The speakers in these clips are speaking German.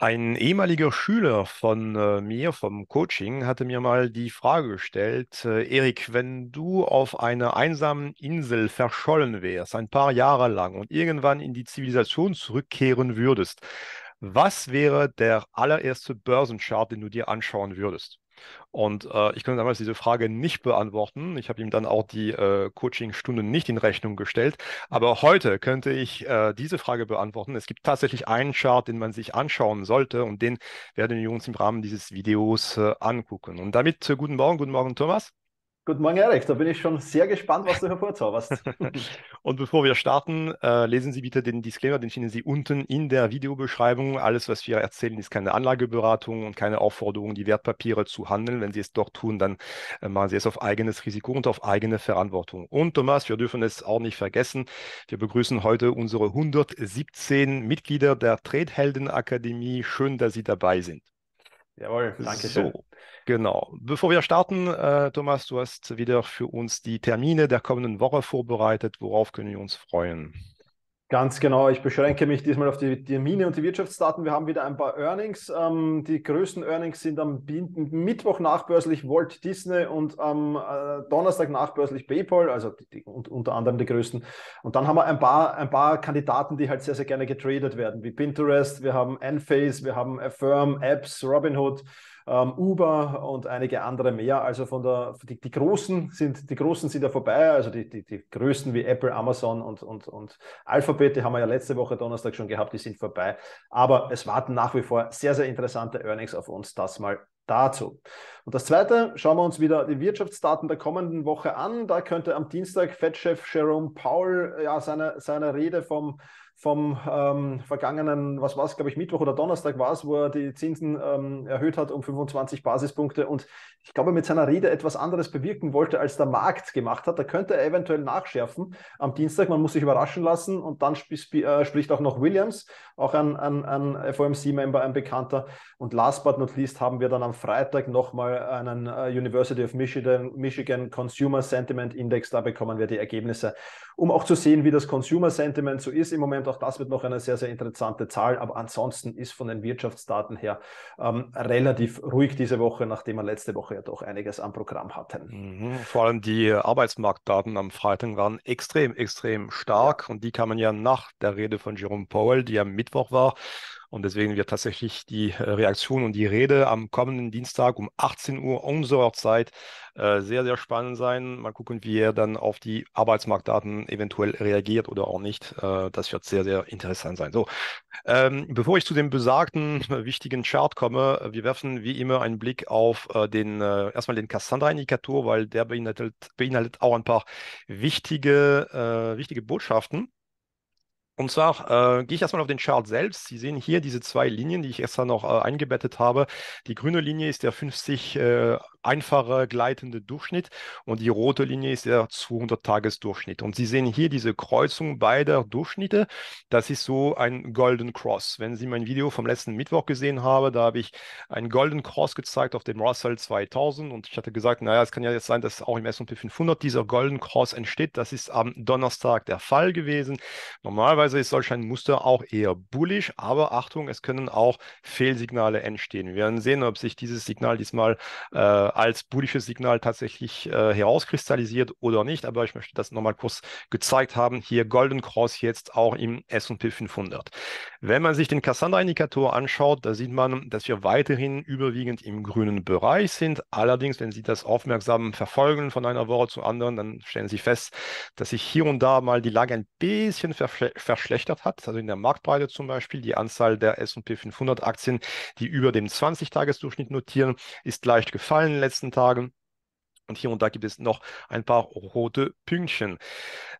Ein ehemaliger Schüler von äh, mir, vom Coaching, hatte mir mal die Frage gestellt, äh, Erik, wenn du auf einer einsamen Insel verschollen wärst, ein paar Jahre lang und irgendwann in die Zivilisation zurückkehren würdest, was wäre der allererste Börsenchart, den du dir anschauen würdest? Und äh, ich konnte damals diese Frage nicht beantworten. Ich habe ihm dann auch die äh, Coaching-Stunden nicht in Rechnung gestellt. Mhm. Aber heute könnte ich äh, diese Frage beantworten. Es gibt tatsächlich einen Chart, den man sich anschauen sollte und den werden wir uns im Rahmen dieses Videos äh, angucken. Und damit äh, guten Morgen, guten Morgen Thomas. Guten Morgen, Erik. Da bin ich schon sehr gespannt, was du hervorzauberst. Und bevor wir starten, äh, lesen Sie bitte den Disclaimer, den finden Sie unten in der Videobeschreibung. Alles, was wir erzählen, ist keine Anlageberatung und keine Aufforderung, die Wertpapiere zu handeln. Wenn Sie es doch tun, dann äh, machen Sie es auf eigenes Risiko und auf eigene Verantwortung. Und Thomas, wir dürfen es auch nicht vergessen. Wir begrüßen heute unsere 117 Mitglieder der Tradehelden Akademie. Schön, dass Sie dabei sind. Jawohl, danke schön. So, genau. Bevor wir starten, äh, Thomas, du hast wieder für uns die Termine der kommenden Woche vorbereitet. Worauf können wir uns freuen? Ganz genau. Ich beschränke mich diesmal auf die Termine und die Wirtschaftsdaten. Wir haben wieder ein paar Earnings. Ähm, die größten Earnings sind am Mittwoch nachbörslich Walt Disney und am äh, Donnerstag nachbörslich PayPal, also die, die, und, unter anderem die größten. Und dann haben wir ein paar, ein paar Kandidaten, die halt sehr, sehr gerne getradet werden, wie Pinterest, wir haben Enphase, wir haben Affirm, Apps, Robinhood ähm, Uber und einige andere mehr. Also von der, die, die, großen sind, die großen sind ja vorbei, also die, die, die größten wie Apple, Amazon und, und, und Alphabet, die haben wir ja letzte Woche Donnerstag schon gehabt, die sind vorbei. Aber es warten nach wie vor sehr, sehr interessante Earnings auf uns, das mal dazu. Und das Zweite, schauen wir uns wieder die Wirtschaftsdaten der kommenden Woche an. Da könnte am Dienstag Fed-Chef Jerome Powell ja seine, seine Rede vom vom ähm, vergangenen, was war es, glaube ich, Mittwoch oder Donnerstag war es, wo er die Zinsen ähm, erhöht hat um 25 Basispunkte und ich glaube, mit seiner Rede etwas anderes bewirken wollte, als der Markt gemacht hat. Da könnte er eventuell nachschärfen am Dienstag. Man muss sich überraschen lassen und dann sp äh, spricht auch noch Williams, auch ein, ein, ein FOMC-Member, ein Bekannter. Und last but not least haben wir dann am Freitag nochmal einen äh, University of Michigan, Michigan Consumer Sentiment Index. Da bekommen wir die Ergebnisse, um auch zu sehen, wie das Consumer Sentiment so ist im Moment auch das wird noch eine sehr, sehr interessante Zahl. Aber ansonsten ist von den Wirtschaftsdaten her ähm, relativ ruhig diese Woche, nachdem wir letzte Woche ja doch einiges am Programm hatten. Mhm. Vor allem die äh, Arbeitsmarktdaten am Freitag waren extrem, extrem stark. Und die kamen ja nach der Rede von Jerome Powell, die am Mittwoch war und deswegen wird tatsächlich die äh, Reaktion und die Rede am kommenden Dienstag um 18 Uhr unserer Zeit äh, sehr, sehr spannend sein. Mal gucken, wie er dann auf die Arbeitsmarktdaten eventuell reagiert oder auch nicht. Äh, das wird sehr, sehr interessant sein. So, ähm, bevor ich zu dem besagten wichtigen Chart komme, wir werfen wie immer einen Blick auf den erstmal den Cassandra-Indikator, weil der beinhaltet, beinhaltet auch ein paar wichtige, wichtige Botschaften. Und zwar äh, gehe ich erstmal auf den Chart selbst. Sie sehen hier diese zwei Linien, die ich extra noch äh, eingebettet habe. Die grüne Linie ist der 50 äh, einfache gleitende Durchschnitt und die rote Linie ist der 200-Tages-Durchschnitt. Und Sie sehen hier diese Kreuzung beider Durchschnitte. Das ist so ein Golden Cross. Wenn Sie mein Video vom letzten Mittwoch gesehen haben, da habe ich einen Golden Cross gezeigt auf dem Russell 2000 und ich hatte gesagt, naja, es kann ja jetzt sein, dass auch im S&P 500 dieser Golden Cross entsteht. Das ist am Donnerstag der Fall gewesen. Normalerweise Normalerweise ist solch ein Muster auch eher bullisch, aber Achtung, es können auch Fehlsignale entstehen. Wir werden sehen, ob sich dieses Signal diesmal äh, als bullisches Signal tatsächlich äh, herauskristallisiert oder nicht, aber ich möchte das nochmal kurz gezeigt haben. Hier Golden Cross jetzt auch im S&P 500. Wenn man sich den Cassandra-Indikator anschaut, da sieht man, dass wir weiterhin überwiegend im grünen Bereich sind. Allerdings, wenn Sie das aufmerksam verfolgen von einer Woche zur anderen, dann stellen Sie fest, dass sich hier und da mal die Lage ein bisschen verschlechtert verschlechtert hat, also in der Marktbreite zum Beispiel. Die Anzahl der SP 500 Aktien, die über dem 20-Tages-Durchschnitt notieren, ist leicht gefallen in den letzten Tagen. Und hier und da gibt es noch ein paar rote Pünktchen.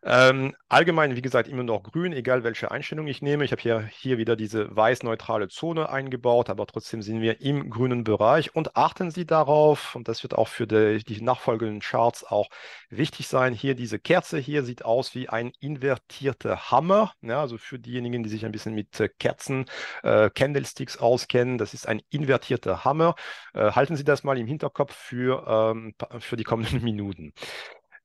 Ähm, allgemein, wie gesagt, immer noch grün, egal welche Einstellung ich nehme. Ich habe hier, hier wieder diese weiß-neutrale Zone eingebaut, aber trotzdem sind wir im grünen Bereich. Und achten Sie darauf, und das wird auch für die, die nachfolgenden Charts auch wichtig sein, hier diese Kerze hier sieht aus wie ein invertierter Hammer. Ja, also für diejenigen, die sich ein bisschen mit äh, Kerzen, äh, Candlesticks auskennen, das ist ein invertierter Hammer. Äh, halten Sie das mal im Hinterkopf für, ähm, für die kommenden Minuten.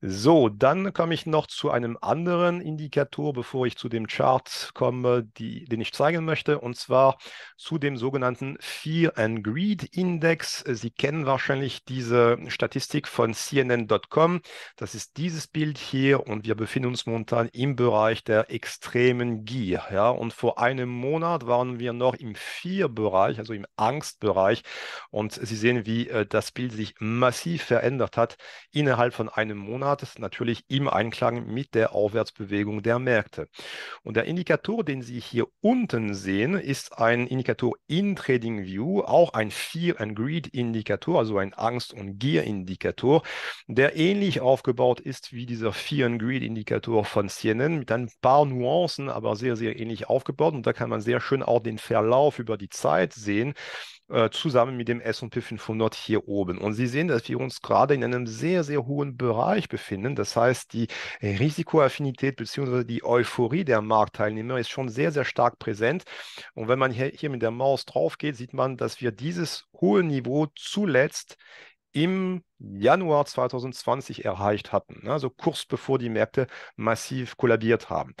So, dann komme ich noch zu einem anderen Indikator, bevor ich zu dem Chart komme, die, den ich zeigen möchte, und zwar zu dem sogenannten Fear and Greed Index. Sie kennen wahrscheinlich diese Statistik von CNN.com. Das ist dieses Bild hier und wir befinden uns momentan im Bereich der extremen Gier. Ja? Und vor einem Monat waren wir noch im Fear-Bereich, also im Angstbereich. Und Sie sehen, wie äh, das Bild sich massiv verändert hat innerhalb von einem Monat. Resultates natürlich im Einklang mit der Aufwärtsbewegung der Märkte. Und der Indikator, den Sie hier unten sehen, ist ein Indikator in Trading View, auch ein Fear and Greed Indikator, also ein Angst- und Gier-Indikator, der ähnlich aufgebaut ist wie dieser Fear and Greed Indikator von CNN mit ein paar Nuancen, aber sehr, sehr ähnlich aufgebaut. Und da kann man sehr schön auch den Verlauf über die Zeit sehen. Äh, zusammen mit dem S&P 500 hier oben. Und Sie sehen, dass wir uns gerade in einem sehr, sehr hohen Bereich befinden. Das heißt, die Risikoaffinität bzw. die Euphorie der Marktteilnehmer ist schon sehr, sehr stark präsent. Und wenn man hier, hier mit der Maus drauf geht, sieht man, dass wir dieses hohe Niveau zuletzt im Januar 2020 erreicht hatten, also kurz bevor die Märkte massiv kollabiert haben.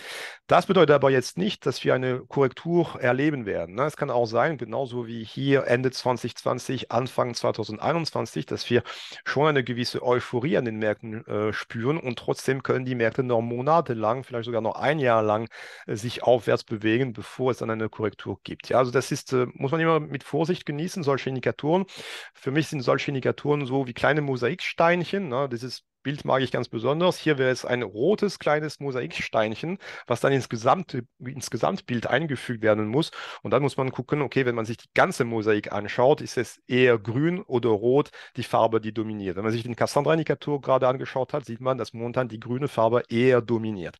Das bedeutet aber jetzt nicht, dass wir eine Korrektur erleben werden. Ne. Es kann auch sein, genauso wie hier Ende 2020, Anfang 2021, dass wir schon eine gewisse Euphorie an den Märkten äh, spüren und trotzdem können die Märkte noch monatelang, vielleicht sogar noch ein Jahr lang äh, sich aufwärts bewegen, bevor es dann eine Korrektur gibt. Ja, also das ist, äh, muss man immer mit Vorsicht genießen, solche Indikatoren. Für mich sind solche Indikatoren so wie kleine Mosaiksteinchen. Ne? Das ist Bild mag ich ganz besonders. Hier wäre es ein rotes kleines Mosaiksteinchen, was dann ins, gesamte, ins Gesamtbild eingefügt werden muss. Und dann muss man gucken, okay, wenn man sich die ganze Mosaik anschaut, ist es eher grün oder rot, die Farbe, die dominiert. Wenn man sich den Cassandra-Indikator gerade angeschaut hat, sieht man, dass momentan die grüne Farbe eher dominiert.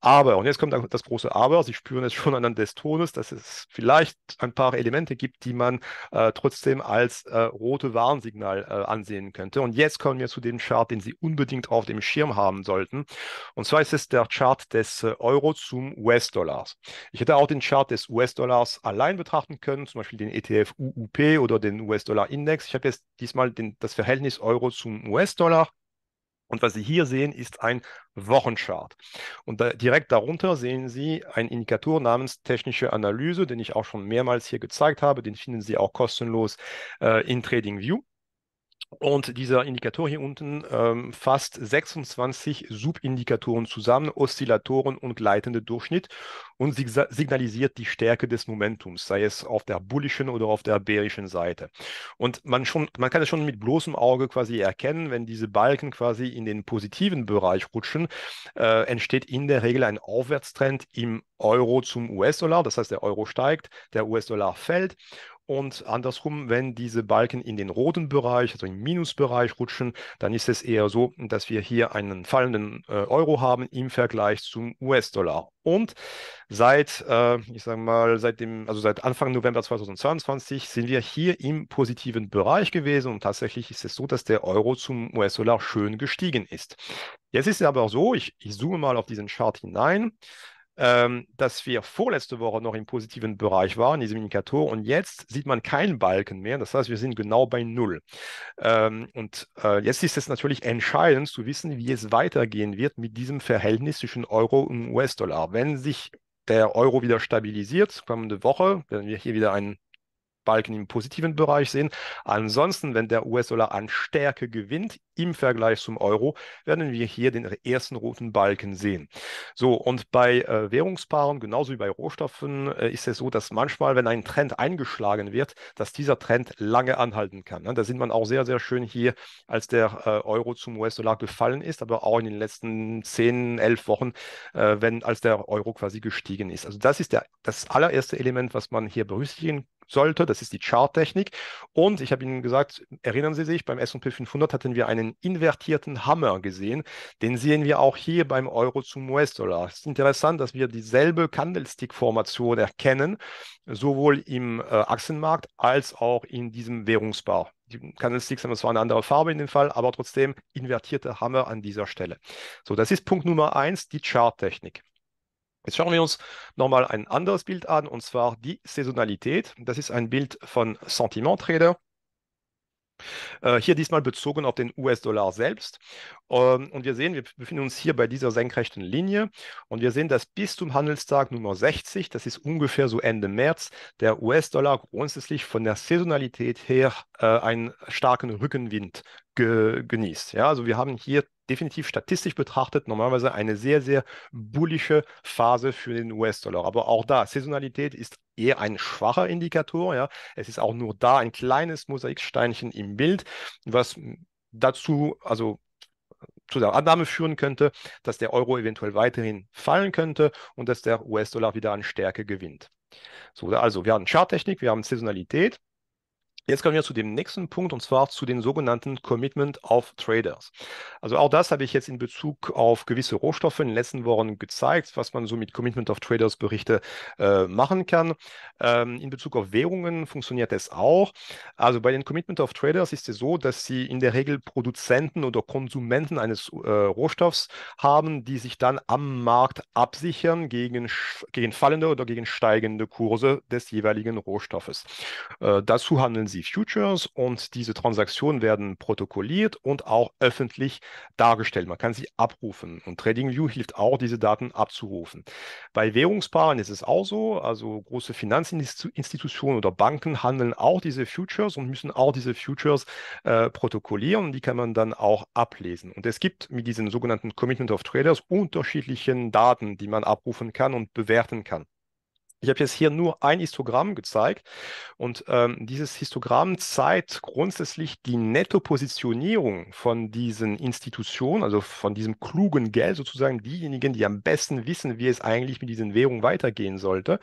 Aber, und jetzt kommt das große Aber, Sie spüren es schon anhand des Tones, dass es vielleicht ein paar Elemente gibt, die man äh, trotzdem als äh, rote Warnsignal äh, ansehen könnte. Und jetzt kommen wir zu dem Chart, den Sie unbedingt auf dem Schirm haben sollten. Und zwar ist es der Chart des äh, Euro zum US-Dollars. Ich hätte auch den Chart des US-Dollars allein betrachten können, zum Beispiel den ETF UUP oder den US-Dollar-Index. Ich habe jetzt diesmal den, das Verhältnis Euro zum US-Dollar und was Sie hier sehen, ist ein Wochenchart. Und da, direkt darunter sehen Sie einen Indikator namens technische Analyse, den ich auch schon mehrmals hier gezeigt habe. Den finden Sie auch kostenlos äh, in TradingView. Und dieser Indikator hier unten ähm, fasst 26 Subindikatoren zusammen, Oszillatoren und gleitende Durchschnitt und sig signalisiert die Stärke des Momentums, sei es auf der bullischen oder auf der bärischen Seite. Und man, schon, man kann es schon mit bloßem Auge quasi erkennen, wenn diese Balken quasi in den positiven Bereich rutschen, äh, entsteht in der Regel ein Aufwärtstrend im Euro zum US-Dollar. Das heißt, der Euro steigt, der US-Dollar fällt. Und andersrum, wenn diese Balken in den roten Bereich, also im Minusbereich rutschen, dann ist es eher so, dass wir hier einen fallenden äh, Euro haben im Vergleich zum US-Dollar. Und seit, äh, ich sage mal, seit dem, also seit Anfang November 2022 sind wir hier im positiven Bereich gewesen und tatsächlich ist es so, dass der Euro zum US-Dollar schön gestiegen ist. Jetzt ist es aber auch so, ich, ich zoome mal auf diesen Chart hinein ähm, dass wir vorletzte Woche noch im positiven Bereich waren, in diesem Indikator, und jetzt sieht man keinen Balken mehr. Das heißt, wir sind genau bei Null. Ähm, und äh, jetzt ist es natürlich entscheidend zu wissen, wie es weitergehen wird mit diesem Verhältnis zwischen Euro und US-Dollar. Wenn sich der Euro wieder stabilisiert, kommende Woche, werden wir hier wieder einen Balken im positiven Bereich sehen. Ansonsten, wenn der US-Dollar an Stärke gewinnt im Vergleich zum Euro, werden wir hier den ersten roten Balken sehen. So, und bei äh, Währungspaaren, genauso wie bei Rohstoffen, äh, ist es so, dass manchmal, wenn ein Trend eingeschlagen wird, dass dieser Trend lange anhalten kann. Ne? Da sieht man auch sehr, sehr schön hier, als der äh, Euro zum US-Dollar gefallen ist, aber auch in den letzten 10, 11 Wochen, äh, wenn, als der Euro quasi gestiegen ist. Also das ist der, das allererste Element, was man hier berücksichtigen kann sollte. Das ist die Charttechnik. Und ich habe Ihnen gesagt, erinnern Sie sich, beim S&P 500 hatten wir einen invertierten Hammer gesehen. Den sehen wir auch hier beim Euro zum US-Dollar. Es ist interessant, dass wir dieselbe Candlestick-Formation erkennen, sowohl im äh, Aktienmarkt als auch in diesem Währungspaar. Die Candlesticks haben zwar eine andere Farbe in dem Fall, aber trotzdem invertierte Hammer an dieser Stelle. So, das ist Punkt Nummer eins, die Charttechnik. Jetzt schauen wir uns nochmal ein anderes Bild an, und zwar die Saisonalität. Das ist ein Bild von Sentiment Trader. Äh, hier diesmal bezogen auf den US-Dollar selbst. Ähm, und wir sehen, wir befinden uns hier bei dieser senkrechten Linie. Und wir sehen, dass bis zum Handelstag Nummer 60, das ist ungefähr so Ende März, der US-Dollar grundsätzlich von der Saisonalität her äh, einen starken Rückenwind genießt. Ja, also wir haben hier definitiv statistisch betrachtet normalerweise eine sehr, sehr bullische Phase für den US-Dollar. Aber auch da, Saisonalität ist eher ein schwacher Indikator. Ja. Es ist auch nur da ein kleines Mosaiksteinchen im Bild, was dazu, also zu der Annahme führen könnte, dass der Euro eventuell weiterhin fallen könnte und dass der US-Dollar wieder an Stärke gewinnt. So, also wir haben Charttechnik, wir haben Saisonalität, Jetzt kommen wir zu dem nächsten Punkt und zwar zu den sogenannten Commitment of Traders. Also auch das habe ich jetzt in Bezug auf gewisse Rohstoffe in den letzten Wochen gezeigt, was man so mit Commitment of Traders Berichte äh, machen kann. Ähm, in Bezug auf Währungen funktioniert das auch. Also bei den Commitment of Traders ist es so, dass sie in der Regel Produzenten oder Konsumenten eines äh, Rohstoffs haben, die sich dann am Markt absichern gegen, gegen fallende oder gegen steigende Kurse des jeweiligen Rohstoffes. Äh, dazu handeln sie Sie Futures und diese Transaktionen werden protokolliert und auch öffentlich dargestellt. Man kann sie abrufen und TradingView hilft auch, diese Daten abzurufen. Bei Währungspaaren ist es auch so, also große Finanzinstitutionen oder Banken handeln auch diese Futures und müssen auch diese Futures äh, protokollieren und die kann man dann auch ablesen. Und es gibt mit diesen sogenannten Commitment of Traders unterschiedlichen Daten, die man abrufen kann und bewerten kann. Ich habe jetzt hier nur ein Histogramm gezeigt und ähm, dieses Histogramm zeigt grundsätzlich die Nettopositionierung von diesen Institutionen, also von diesem klugen Geld sozusagen, diejenigen, die am besten wissen, wie es eigentlich mit diesen Währungen weitergehen sollte,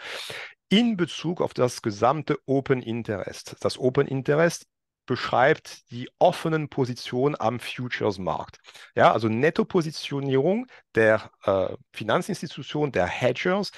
in Bezug auf das gesamte Open Interest. Das Open Interest beschreibt die offenen Positionen am Futures-Markt. Ja, also Nettopositionierung der äh, Finanzinstitutionen, der Hedgers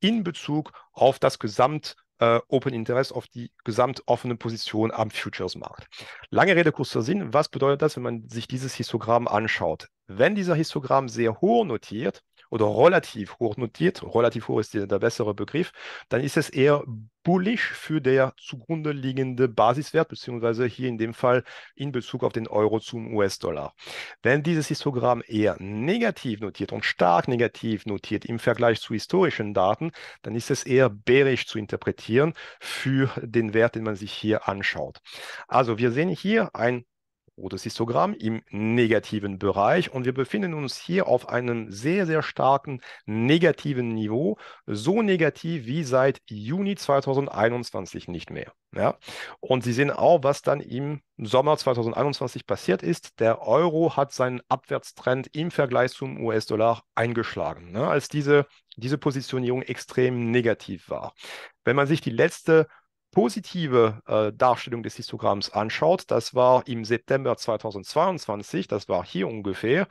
in Bezug auf das Gesamt äh, Open Interest, auf die gesamtoffene Position am Futures-Markt. Lange Rede, kurzer Sinn. Was bedeutet das, wenn man sich dieses Histogramm anschaut? Wenn dieser Histogramm sehr hoch notiert, oder relativ hoch notiert, relativ hoch ist der, bessere Begriff, dann ist es eher bullisch für der zugrunde liegende Basiswert, beziehungsweise hier in dem Fall in Bezug auf den Euro zum US-Dollar. Wenn dieses Histogramm eher negativ notiert und stark negativ notiert im Vergleich zu historischen Daten, dann ist es eher bärisch zu interpretieren für den Wert, den man sich hier anschaut. Also wir sehen hier ein rotes Histogramm im negativen Bereich und wir befinden uns hier auf einem sehr, sehr starken negativen Niveau, so negativ wie seit Juni 2021 nicht mehr. Ja? Und Sie sehen auch, was dann im Sommer 2021 passiert ist. Der Euro hat seinen Abwärtstrend im Vergleich zum US-Dollar eingeschlagen, ne? als diese, diese Positionierung extrem negativ war. Wenn man sich die letzte positive äh, Darstellung des Histogramms anschaut, das war im September 2022, das war hier ungefähr.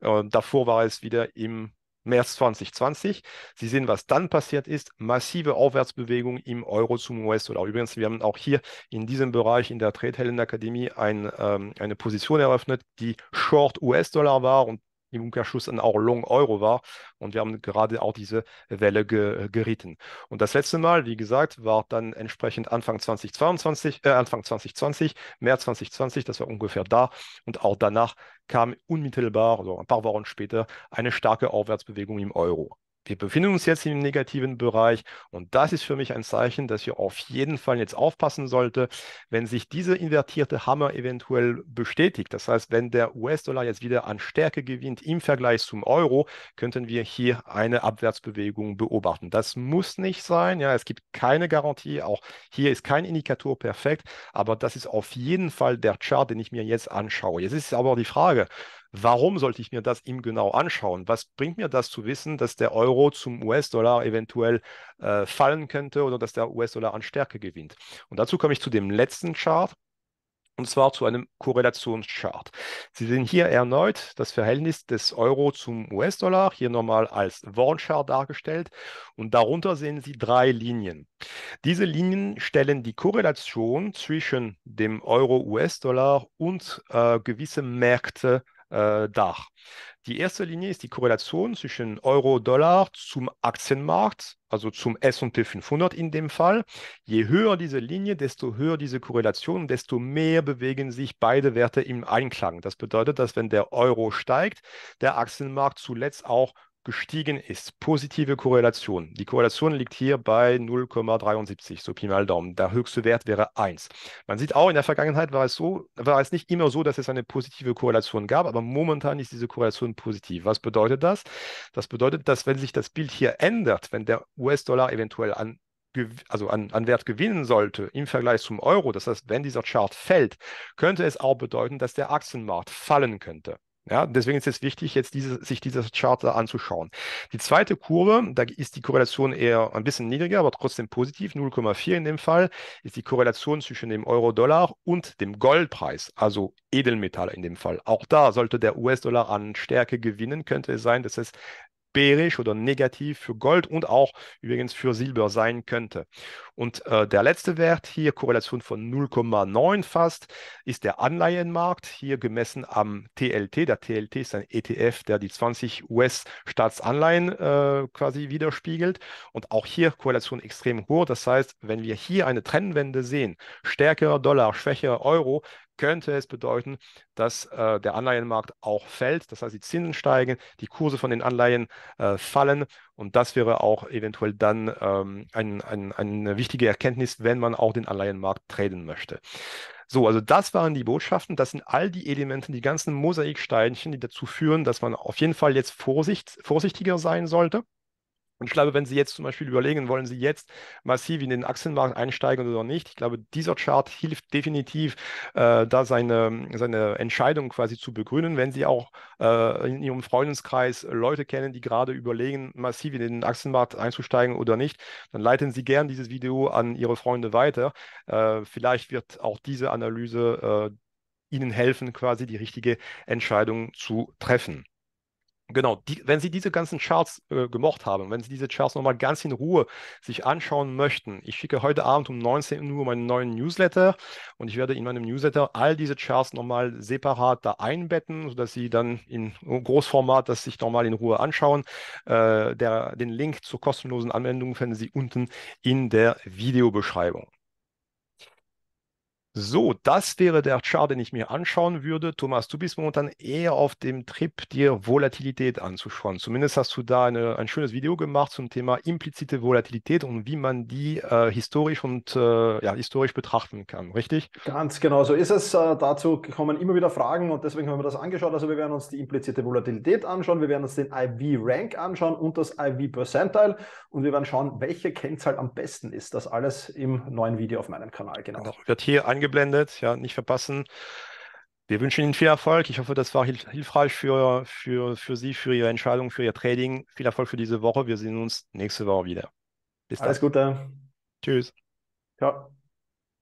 Äh, davor war es wieder im März 2020. Sie sehen, was dann passiert ist. Massive Aufwärtsbewegung im Euro zum US-Dollar. Übrigens, wir haben auch hier in diesem Bereich in der Trade Helen Akademie ein, ähm, eine Position eröffnet, die Short US-Dollar war und im Umkehrschluss dann auch Long Euro war. Und wir haben gerade auch diese Welle ge äh, geritten. Und das letzte Mal, wie gesagt, war dann entsprechend Anfang 2022, äh, Anfang 2020, März 2020, das war ungefähr da. Und auch danach kam unmittelbar, also ein paar Wochen später, eine starke Aufwärtsbewegung im Euro wir befinden uns jetzt im negativen Bereich und das ist für mich ein Zeichen, dass wir auf jeden Fall jetzt aufpassen sollte, wenn sich diese invertierte Hammer eventuell bestätigt. Das heißt, wenn der US-Dollar jetzt wieder an Stärke gewinnt im Vergleich zum Euro, könnten wir hier eine Abwärtsbewegung beobachten. Das muss nicht sein, ja, es gibt keine Garantie, auch hier ist kein Indikator perfekt, aber das ist auf jeden Fall der Chart, den ich mir jetzt anschaue. Jetzt ist aber die Frage, Warum sollte ich mir das ihm genau anschauen? Was bringt mir das zu wissen, dass der Euro zum US-Dollar eventuell äh, fallen könnte oder dass der US-Dollar an Stärke gewinnt? Und dazu komme ich zu dem letzten Chart, und zwar zu einem Korrelationschart. Sie sehen hier erneut das Verhältnis des Euro zum US-Dollar, hier nochmal als Warnchart dargestellt. Und darunter sehen Sie drei Linien. Diese Linien stellen die Korrelation zwischen dem Euro-US-Dollar und äh, gewisse Märkte äh, dar. Die erste Linie ist die Korrelation zwischen Euro-Dollar zum Aktienmarkt, also zum SP 500 in dem Fall. Je höher diese Linie, desto höher diese Korrelation, desto mehr bewegen sich beide Werte im Einklang. Das bedeutet, dass wenn der Euro steigt, der Aktienmarkt zuletzt auch gestiegen ist. Positive Korrelation. Die Korrelation liegt hier bei 0,73, so Pi mal Daumen. Der höchste Wert wäre 1. Man sieht auch, in der Vergangenheit war es so, war es nicht immer so, dass es eine positive Korrelation gab, aber momentan ist diese Korrelation positiv. Was bedeutet das? Das bedeutet, dass wenn sich das Bild hier ändert, wenn der US-Dollar eventuell an also an, an, Wert gewinnen sollte im Vergleich zum Euro, das heißt, wenn dieser Chart fällt, könnte es auch bedeuten, dass der Aktienmarkt fallen könnte. Ja, deswegen ist es wichtig, jetzt diese, sich dieses Charter anzuschauen. Die zweite Kurve, da ist die Korrelation eher ein bisschen niedriger, aber trotzdem positiv, 0,4 in dem Fall, ist die Korrelation zwischen dem Euro-Dollar und dem Goldpreis, also Edelmetalle in dem Fall. Auch da sollte der US-Dollar an Stärke gewinnen, könnte es sein, dass es bärisch oder negativ für Gold und auch übrigens für Silber sein könnte. Und äh, der letzte Wert hier, Korrelation von 0,9 fast, ist der Anleihenmarkt, hier gemessen am TLT. Der TLT ist ein ETF, der die 20 US-Staatsanleihen äh, quasi widerspiegelt. Und auch hier Korrelation extrem hoch. Das heißt, wenn wir hier eine Trendwende sehen, stärkerer Dollar, schwächerer Euro, könnte es bedeuten, dass äh, der Anleihenmarkt auch fällt. Das heißt, die Zinsen steigen, die Kurse von den Anleihen äh, fallen. Und das wäre auch eventuell dann ähm, ein, ein, eine wichtige Erkenntnis, wenn man auch den Anleihenmarkt traden möchte. So, also das waren die Botschaften. Das sind all die Elemente, die ganzen Mosaiksteinchen, die dazu führen, dass man auf jeden Fall jetzt vorsicht, vorsichtiger sein sollte. Und ich glaube, wenn Sie jetzt zum Beispiel überlegen, wollen Sie jetzt massiv in den Aktienmarkt einsteigen oder nicht, ich glaube, dieser Chart hilft definitiv, äh, da seine, seine Entscheidung quasi zu begründen. Wenn Sie auch äh, in Ihrem Freundeskreis Leute kennen, die gerade überlegen, massiv in den Aktienmarkt einzusteigen oder nicht, dann leiten Sie gern dieses Video an Ihre Freunde weiter. Äh, vielleicht wird auch diese Analyse äh, Ihnen helfen, quasi die richtige Entscheidung zu treffen. Genau, die, wenn Sie diese ganzen Charts äh, gemocht haben, wenn Sie diese Charts nochmal ganz in Ruhe sich anschauen möchten, ich schicke heute Abend um 19 Uhr meinen neuen Newsletter und ich werde in meinem Newsletter all diese Charts nochmal separat da einbetten, sodass Sie dann in Großformat das sich nochmal in Ruhe anschauen. Äh, der, den Link zur kostenlosen Anwendung finden Sie unten in der Videobeschreibung. So, das wäre der Chart, den ich mir anschauen würde. Thomas, du bist momentan eher auf dem Trip, dir Volatilität anzuschauen. Zumindest hast du da eine, ein schönes Video gemacht zum Thema implizite Volatilität und wie man die äh, historisch und äh, ja, historisch betrachten kann, richtig? Ganz genau, so ist es. Äh, dazu kommen immer wieder Fragen und deswegen haben wir das angeschaut. Also wir werden uns die implizite Volatilität anschauen, wir werden uns den IV-Rank anschauen und das IV-Percentile und wir werden schauen, welche Kennzahl am besten ist. Das alles im neuen Video auf meinem Kanal, genau. genau. Wird hier ange eingeblendet. Ja, nicht verpassen. Wir wünschen Ihnen viel Erfolg. Ich hoffe, das war hilfreich für, für, für Sie, für Ihre Entscheidung, für Ihr Trading. Viel Erfolg für diese Woche. Wir sehen uns nächste Woche wieder. Bis dann. Alles Gute. Tschüss. Ciao.